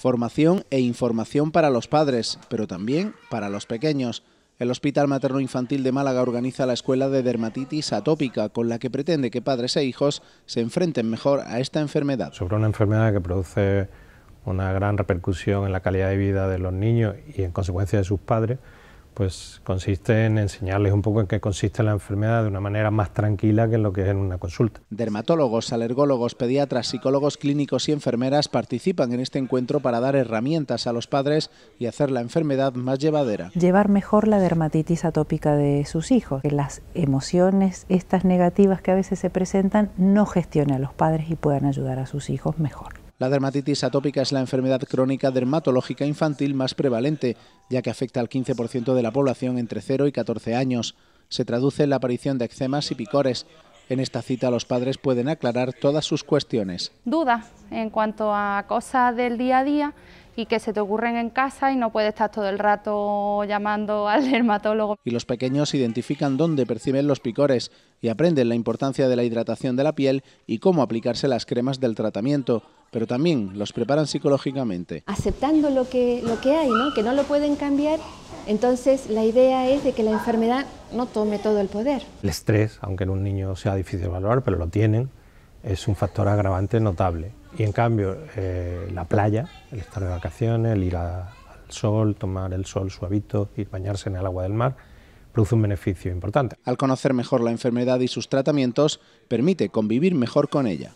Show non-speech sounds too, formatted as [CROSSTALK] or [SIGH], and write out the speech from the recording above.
formación e información para los padres, pero también para los pequeños. El Hospital Materno Infantil de Málaga organiza la Escuela de Dermatitis Atópica, con la que pretende que padres e hijos se enfrenten mejor a esta enfermedad. Sobre una enfermedad que produce una gran repercusión en la calidad de vida de los niños y en consecuencia de sus padres, pues consiste en enseñarles un poco en qué consiste la enfermedad de una manera más tranquila que en lo que es en una consulta. Dermatólogos, alergólogos, pediatras, psicólogos clínicos y enfermeras participan en este encuentro para dar herramientas a los padres y hacer la enfermedad más llevadera. Llevar mejor la dermatitis atópica de sus hijos. que Las emociones, estas negativas que a veces se presentan, no gestione a los padres y puedan ayudar a sus hijos mejor. La dermatitis atópica es la enfermedad crónica dermatológica infantil más prevalente, ya que afecta al 15% de la población entre 0 y 14 años. Se traduce en la aparición de eczemas y picores. En esta cita los padres pueden aclarar todas sus cuestiones. Duda en cuanto a cosas del día a día, y que se te ocurren en casa y no puedes estar todo el rato llamando [LAUGHS] al dermatólogo. Y los pequeños identifican dónde perciben los picores y aprenden la importancia de la hidratación de la piel y cómo aplicarse las cremas del tratamiento, pero también los preparan psicológicamente. Aceptando lo que, lo que hay, ¿no? que no lo pueden cambiar, entonces la idea es de que la enfermedad no tome todo el poder. El estrés, aunque en un niño sea difícil de valorar, pero lo tienen, es un factor agravante notable y en cambio, eh, la playa, el estar de vacaciones, el ir al sol, tomar el sol suavito, ir bañarse en el agua del mar, produce un beneficio importante. Al conocer mejor la enfermedad y sus tratamientos, permite convivir mejor con ella.